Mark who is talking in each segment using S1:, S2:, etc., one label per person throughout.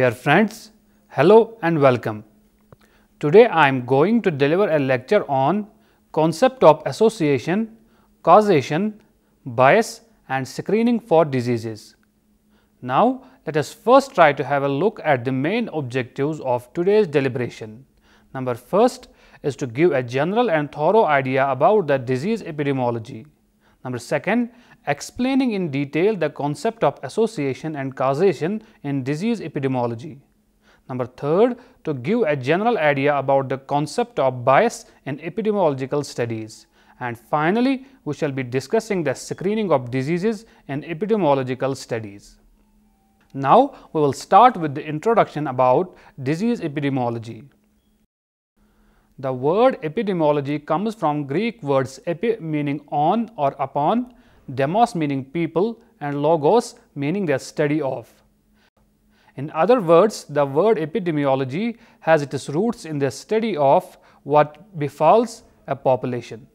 S1: Dear friends, hello and welcome. Today I am going to deliver a lecture on concept of association, causation, bias and screening for diseases. Now let us first try to have a look at the main objectives of today's deliberation. Number first is to give a general and thorough idea about the disease epidemiology. Number second, explaining in detail the concept of association and causation in disease epidemiology. Number third, to give a general idea about the concept of bias in epidemiological studies. And finally, we shall be discussing the screening of diseases in epidemiological studies. Now, we will start with the introduction about disease epidemiology. The word epidemiology comes from Greek words epi meaning on or upon, demos meaning people and logos meaning their study of. In other words, the word epidemiology has its roots in the study of what befalls a population.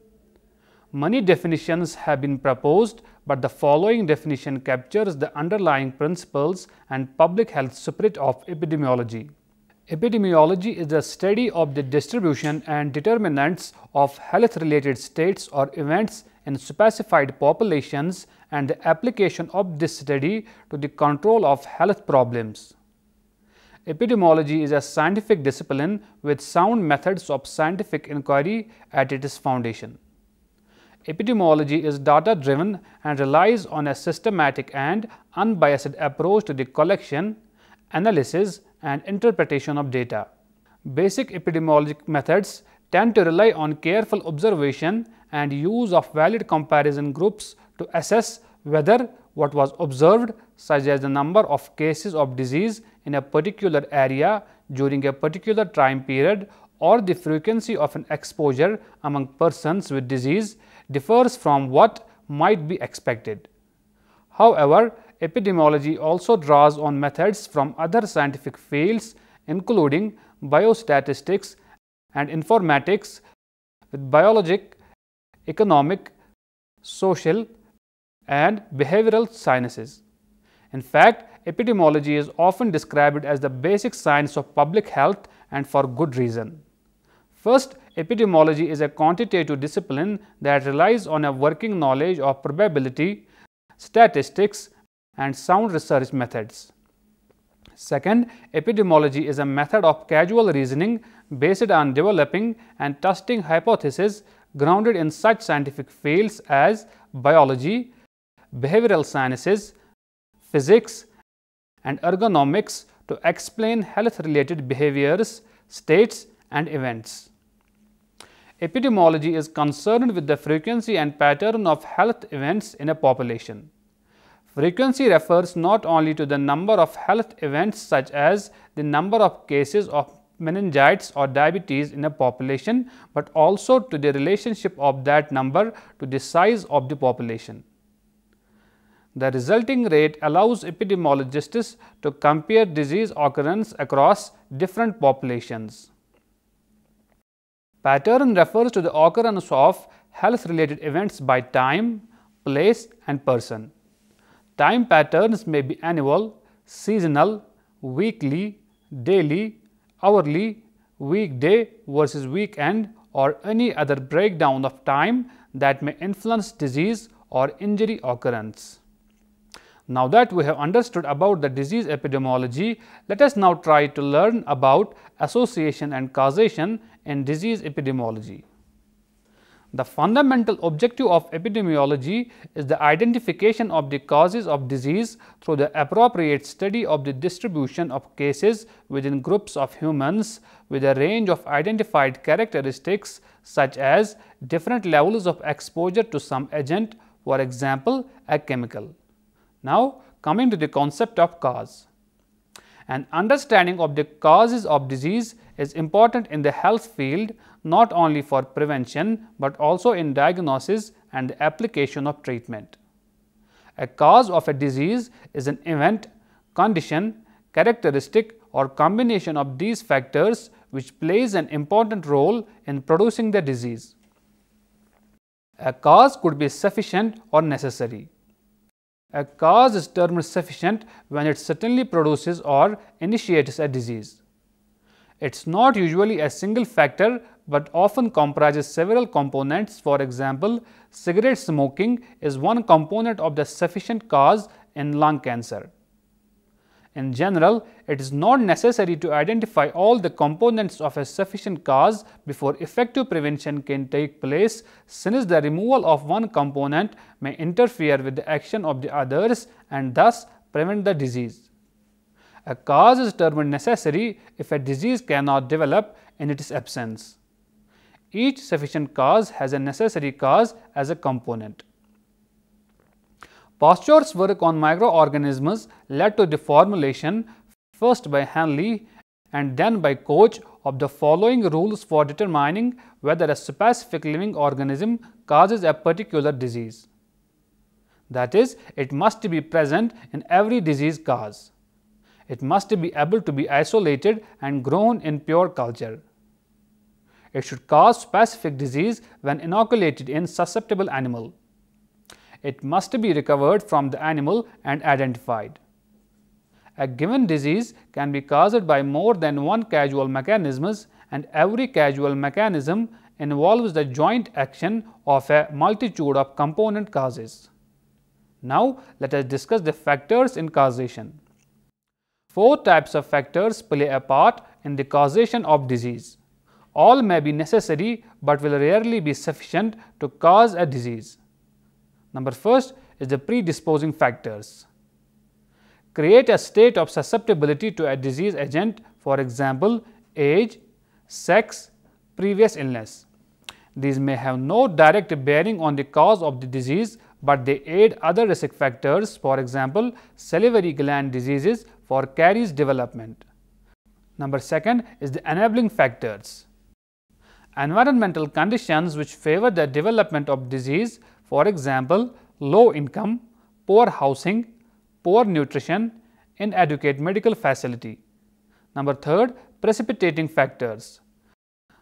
S1: Many definitions have been proposed, but the following definition captures the underlying principles and public health spirit of epidemiology. Epidemiology is the study of the distribution and determinants of health-related states or events in specified populations and the application of this study to the control of health problems. Epidemiology is a scientific discipline with sound methods of scientific inquiry at its foundation. Epidemiology is data driven and relies on a systematic and unbiased approach to the collection, analysis and interpretation of data. Basic epidemiologic methods tend to rely on careful observation and use of valid comparison groups to assess whether what was observed such as the number of cases of disease in a particular area during a particular time period or the frequency of an exposure among persons with disease differs from what might be expected. However, epidemiology also draws on methods from other scientific fields including biostatistics and informatics with biologic, economic, social and behavioral sciences. In fact, epidemiology is often described as the basic science of public health and for good reason. First, epidemiology is a quantitative discipline that relies on a working knowledge of probability, statistics and sound research methods. Second, epidemiology is a method of casual reasoning based on developing and testing hypotheses grounded in such scientific fields as biology, behavioral sciences, physics, and ergonomics to explain health related behaviors, states, and events. Epidemiology is concerned with the frequency and pattern of health events in a population. Frequency refers not only to the number of health events such as the number of cases of meningitis or diabetes in a population, but also to the relationship of that number to the size of the population. The resulting rate allows epidemiologists to compare disease occurrence across different populations. Pattern refers to the occurrence of health related events by time, place and person. Time patterns may be annual, seasonal, weekly, daily, hourly, weekday versus weekend or any other breakdown of time that may influence disease or injury occurrence. Now that we have understood about the disease epidemiology, let us now try to learn about association and causation in disease epidemiology. The fundamental objective of epidemiology is the identification of the causes of disease through the appropriate study of the distribution of cases within groups of humans with a range of identified characteristics such as different levels of exposure to some agent, for example, a chemical. Now, coming to the concept of cause and understanding of the causes of disease is important in the health field not only for prevention, but also in diagnosis and the application of treatment. A cause of a disease is an event, condition, characteristic or combination of these factors which plays an important role in producing the disease. A cause could be sufficient or necessary. A cause is termed sufficient when it certainly produces or initiates a disease. It is not usually a single factor, but often comprises several components. For example, cigarette smoking is one component of the sufficient cause in lung cancer. In general, it is not necessary to identify all the components of a sufficient cause before effective prevention can take place since the removal of one component may interfere with the action of the others and thus prevent the disease. A cause is termed necessary if a disease cannot develop in its absence. Each sufficient cause has a necessary cause as a component. Pasteur's work on microorganisms led to the formulation first by Henley and then by Koch of the following rules for determining whether a specific living organism causes a particular disease. That is, it must be present in every disease cause. It must be able to be isolated and grown in pure culture. It should cause specific disease when inoculated in susceptible animal. It must be recovered from the animal and identified. A given disease can be caused by more than one causal mechanisms and every causal mechanism involves the joint action of a multitude of component causes. Now, let us discuss the factors in causation. Four types of factors play a part in the causation of disease. All may be necessary, but will rarely be sufficient to cause a disease. Number first is the predisposing factors. Create a state of susceptibility to a disease agent for example, age, sex, previous illness. These may have no direct bearing on the cause of the disease, but they aid other risk factors for example, salivary gland diseases for caries development. Number second is the enabling factors. Environmental conditions which favor the development of disease for example, low income, poor housing, poor nutrition, inadequate medical facility. Number third, precipitating factors.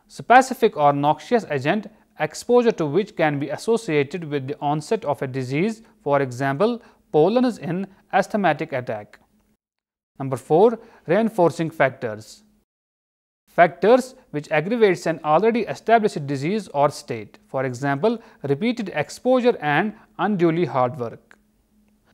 S1: Specific or noxious agent exposure to which can be associated with the onset of a disease, for example, pollen is in asthmatic attack. Number 4. Reinforcing factors factors which aggravates an already established disease or state, for example, repeated exposure and unduly hard work.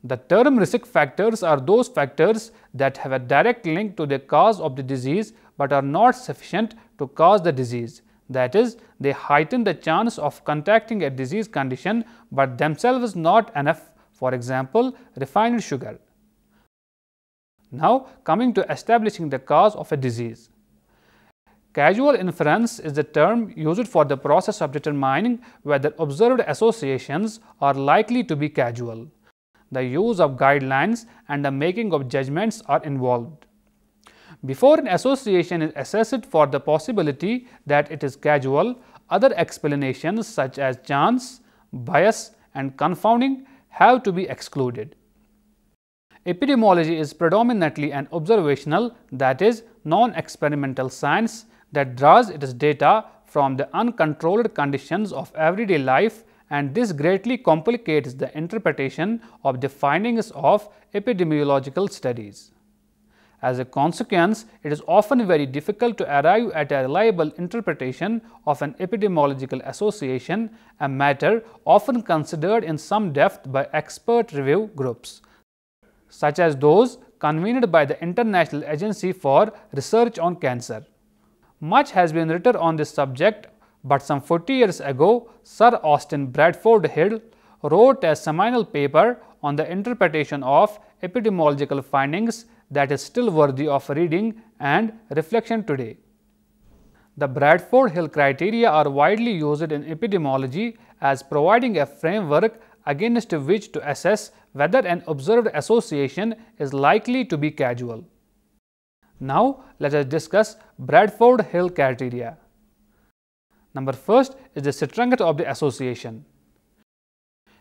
S1: The term risk factors are those factors that have a direct link to the cause of the disease, but are not sufficient to cause the disease. That is, they heighten the chance of contracting a disease condition, but themselves not enough, for example, refined sugar. Now, coming to establishing the cause of a disease. Causal inference is the term used for the process of determining whether observed associations are likely to be causal. The use of guidelines and the making of judgments are involved. Before an association is assessed for the possibility that it is causal, other explanations such as chance, bias and confounding have to be excluded. Epidemiology is predominantly an observational that is non-experimental science that draws its data from the uncontrolled conditions of everyday life and this greatly complicates the interpretation of the findings of epidemiological studies. As a consequence, it is often very difficult to arrive at a reliable interpretation of an epidemiological association, a matter often considered in some depth by expert review groups, such as those convened by the International Agency for Research on Cancer. Much has been written on this subject, but some 40 years ago, Sir Austin Bradford Hill wrote a seminal paper on the interpretation of epidemiological findings that is still worthy of reading and reflection today. The Bradford Hill criteria are widely used in epidemiology as providing a framework against which to assess whether an observed association is likely to be causal. Now, let us discuss Bradford Hill criteria. Number first is the strength of the association.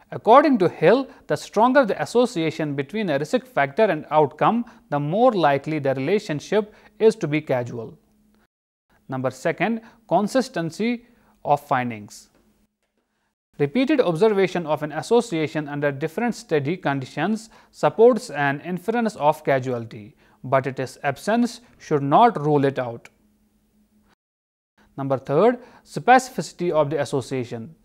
S1: According to Hill, the stronger the association between a risk factor and outcome, the more likely the relationship is to be causal. Number second, consistency of findings. Repeated observation of an association under different steady conditions supports an inference of causality, but its absence should not rule it out. Number third, specificity of the association.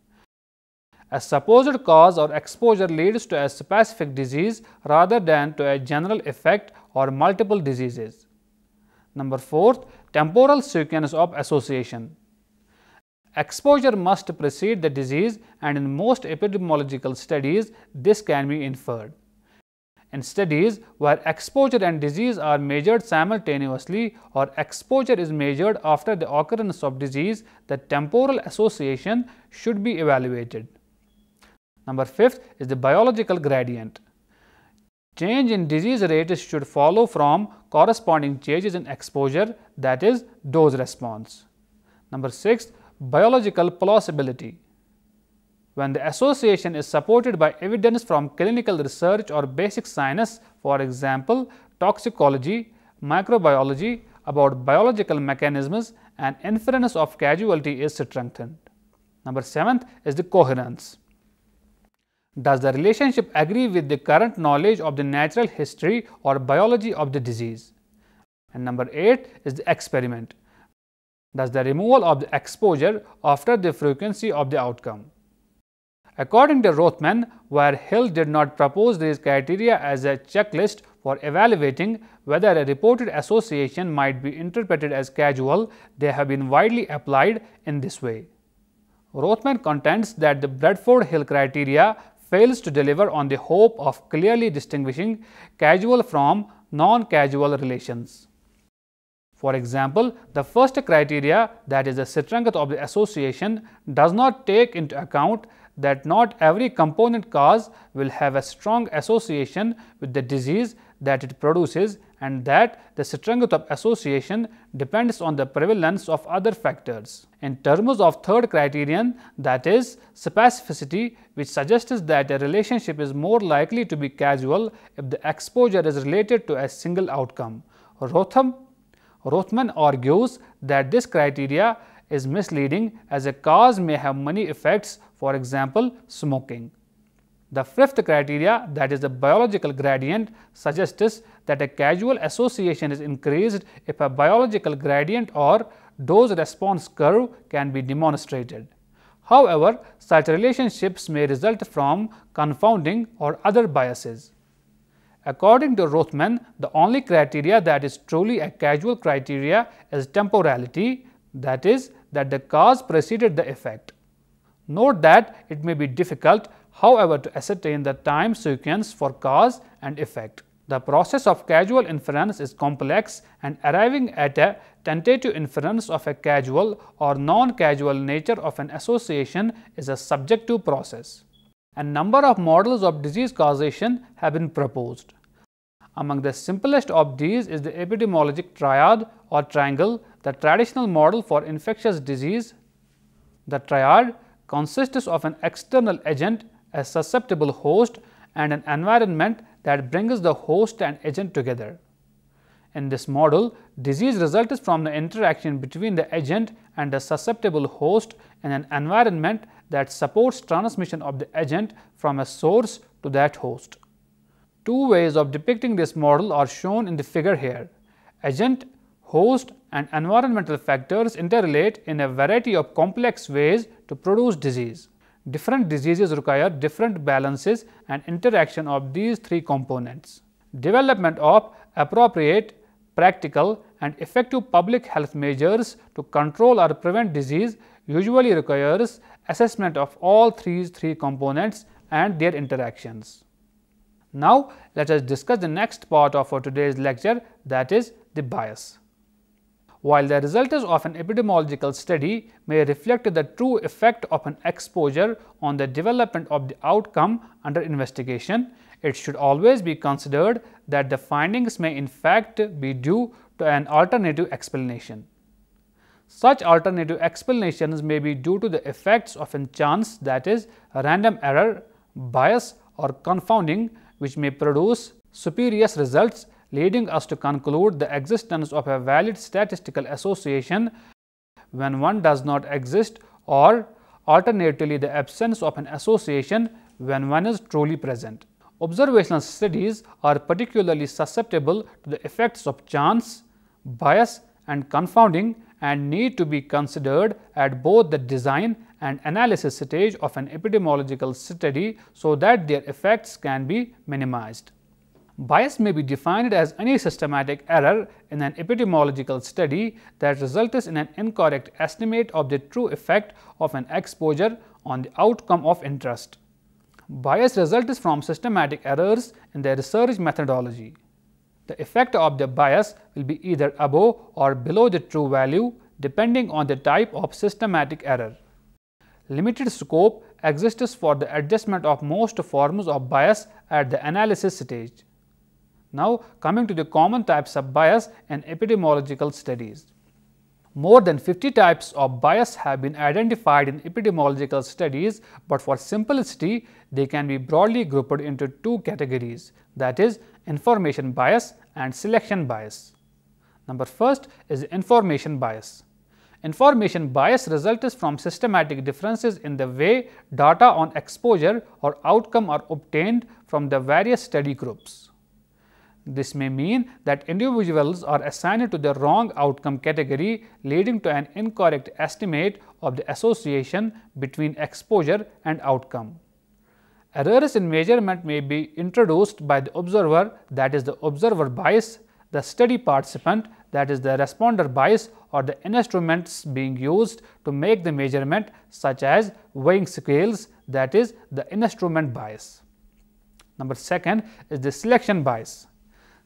S1: A supposed cause or exposure leads to a specific disease rather than to a general effect or multiple diseases. Number fourth, temporal sequence of association. Exposure must precede the disease and in most epidemiological studies this can be inferred. In studies where exposure and disease are measured simultaneously or exposure is measured after the occurrence of disease, the temporal association should be evaluated. Number fifth is the biological gradient. Change in disease rates should follow from corresponding changes in exposure that is dose response. Number six, biological plausibility when the association is supported by evidence from clinical research or basic science, for example, toxicology, microbiology about biological mechanisms and inference of causality is strengthened. Number seventh is the coherence. Does the relationship agree with the current knowledge of the natural history or biology of the disease? And number eight is the experiment. Does the removal of the exposure after the frequency of the outcome? According to Rothman, where Hill did not propose these criteria as a checklist for evaluating whether a reported association might be interpreted as casual, they have been widely applied in this way. Rothman contends that the Bradford Hill criteria fails to deliver on the hope of clearly distinguishing casual from non-causal relations. For example, the first criteria that is the strength of the association does not take into account that not every component cause will have a strong association with the disease that it produces and that the strength of association depends on the prevalence of other factors. In terms of third criterion that is specificity which suggests that a relationship is more likely to be causal if the exposure is related to a single outcome. Rotham, Rothman argues that this criteria is misleading as a cause may have many effects for example, smoking. The fifth criteria that is the biological gradient suggests that a causal association is increased if a biological gradient or dose response curve can be demonstrated. However, such relationships may result from confounding or other biases. According to Rothman, the only criteria that is truly a causal criteria is temporality that is that the cause preceded the effect. Note that it may be difficult however to ascertain the time sequence for cause and effect. The process of causal inference is complex and arriving at a tentative inference of a causal or non-causal nature of an association is a subjective process. A number of models of disease causation have been proposed. Among the simplest of these is the epidemiologic triad or triangle, the traditional model for infectious disease. The triad consists of an external agent, a susceptible host and an environment that brings the host and agent together. In this model, disease results from the interaction between the agent and the susceptible host in an environment that supports transmission of the agent from a source to that host. Two ways of depicting this model are shown in the figure here. Agent, host and environmental factors interrelate in a variety of complex ways to produce disease. Different diseases require different balances and interaction of these three components. Development of appropriate, practical and effective public health measures to control or prevent disease usually requires assessment of all three three components and their interactions. Now, let us discuss the next part of our today's lecture that is the bias while the result of an epidemiological study may reflect the true effect of an exposure on the development of the outcome under investigation, it should always be considered that the findings may in fact be due to an alternative explanation. Such alternative explanations may be due to the effects of a chance that is random error, bias or confounding which may produce spurious results leading us to conclude the existence of a valid statistical association when one does not exist or alternatively the absence of an association when one is truly present. Observational studies are particularly susceptible to the effects of chance, bias and confounding and need to be considered at both the design and analysis stage of an epidemiological study so that their effects can be minimized. Bias may be defined as any systematic error in an epidemiological study that results in an incorrect estimate of the true effect of an exposure on the outcome of interest. Bias results from systematic errors in the research methodology. The effect of the bias will be either above or below the true value depending on the type of systematic error. Limited scope exists for the adjustment of most forms of bias at the analysis stage. Now, coming to the common types of bias and epidemiological studies. More than 50 types of bias have been identified in epidemiological studies, but for simplicity, they can be broadly grouped into two categories that is information bias and selection bias. Number first is information bias. Information bias results from systematic differences in the way data on exposure or outcome are obtained from the various study groups. This may mean that individuals are assigned to the wrong outcome category leading to an incorrect estimate of the association between exposure and outcome. Errors in measurement may be introduced by the observer that is the observer bias, the study participant that is the responder bias or the instruments being used to make the measurement such as weighing scales that is the instrument bias. Number second is the selection bias.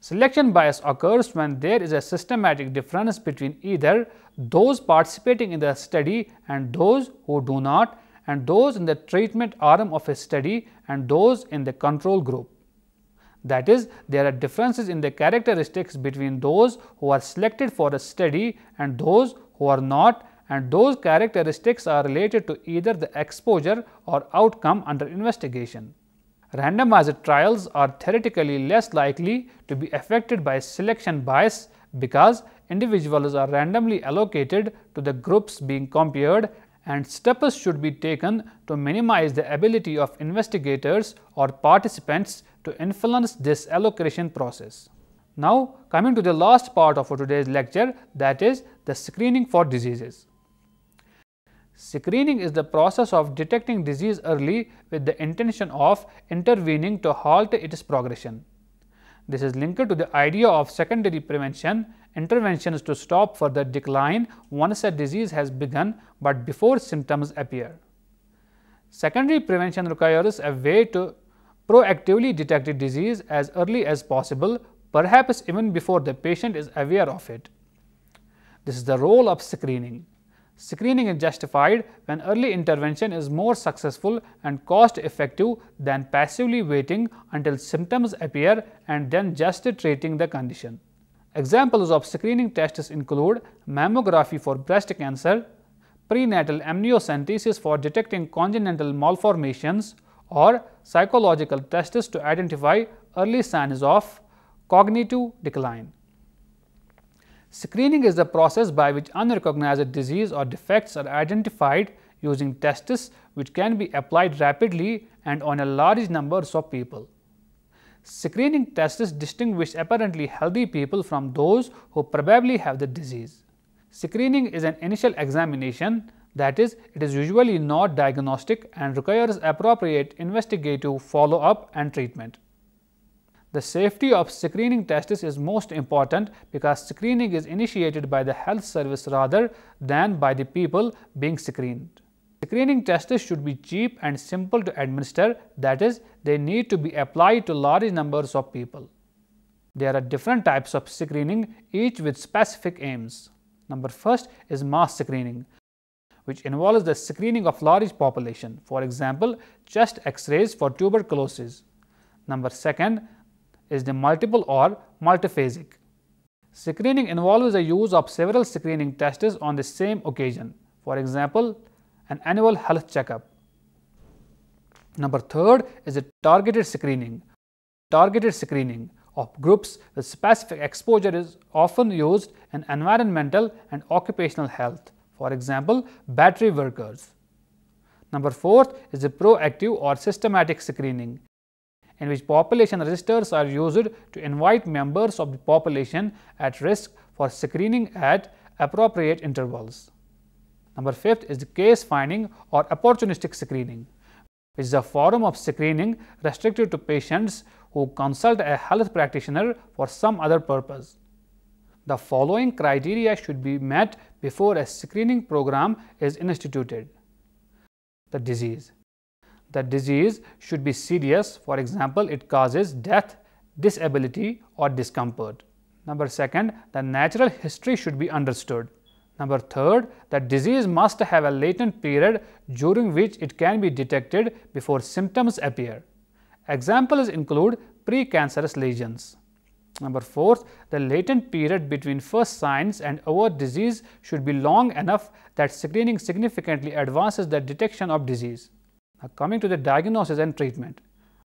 S1: Selection bias occurs when there is a systematic difference between either those participating in the study and those who do not and those in the treatment arm of a study and those in the control group. That is, there are differences in the characteristics between those who are selected for a study and those who are not and those characteristics are related to either the exposure or outcome under investigation randomized trials are theoretically less likely to be affected by selection bias because individuals are randomly allocated to the groups being compared and steps should be taken to minimize the ability of investigators or participants to influence this allocation process. Now, coming to the last part of today's lecture that is the screening for diseases. Screening is the process of detecting disease early with the intention of intervening to halt its progression. This is linked to the idea of secondary prevention interventions to stop further decline once a disease has begun, but before symptoms appear. Secondary prevention requires a way to proactively detect disease as early as possible, perhaps even before the patient is aware of it. This is the role of screening. Screening is justified when early intervention is more successful and cost effective than passively waiting until symptoms appear and then just treating the condition. Examples of screening tests include mammography for breast cancer, prenatal amniocentesis for detecting congenital malformations or psychological tests to identify early signs of cognitive decline. Screening is the process by which unrecognized disease or defects are identified using tests which can be applied rapidly and on a large numbers of people. Screening tests distinguish apparently healthy people from those who probably have the disease. Screening is an initial examination that is it is usually not diagnostic and requires appropriate investigative follow up and treatment. The safety of screening tests is most important because screening is initiated by the health service rather than by the people being screened. Screening tests should be cheap and simple to administer, that is, they need to be applied to large numbers of people. There are different types of screening, each with specific aims. Number first is mass screening, which involves the screening of large population, for example, chest x-rays for tuberculosis. Number second, is the multiple or multiphasic. Screening involves the use of several screening tests on the same occasion, for example, an annual health checkup. Number third is a targeted screening. Targeted screening of groups with specific exposure is often used in environmental and occupational health, for example, battery workers. Number fourth is a proactive or systematic screening in which population registers are used to invite members of the population at risk for screening at appropriate intervals. Number fifth is the case finding or opportunistic screening, which is a form of screening restricted to patients who consult a health practitioner for some other purpose. The following criteria should be met before a screening program is instituted. The disease the disease should be serious. For example, it causes death, disability or discomfort. Number second, the natural history should be understood. Number third, the disease must have a latent period during which it can be detected before symptoms appear. Examples include precancerous lesions. Number fourth, the latent period between first signs and overt disease should be long enough that screening significantly advances the detection of disease. Now, coming to the diagnosis and treatment.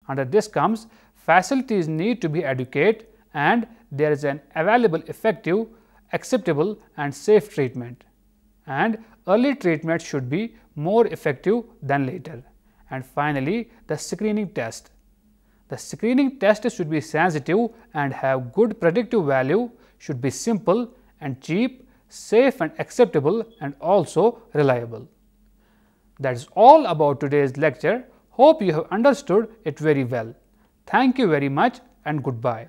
S1: Under this comes facilities need to be adequate and there is an available effective, acceptable and safe treatment and early treatment should be more effective than later. And finally, the screening test. The screening test should be sensitive and have good predictive value, should be simple and cheap, safe and acceptable and also reliable. That is all about today's lecture. Hope you have understood it very well. Thank you very much and goodbye.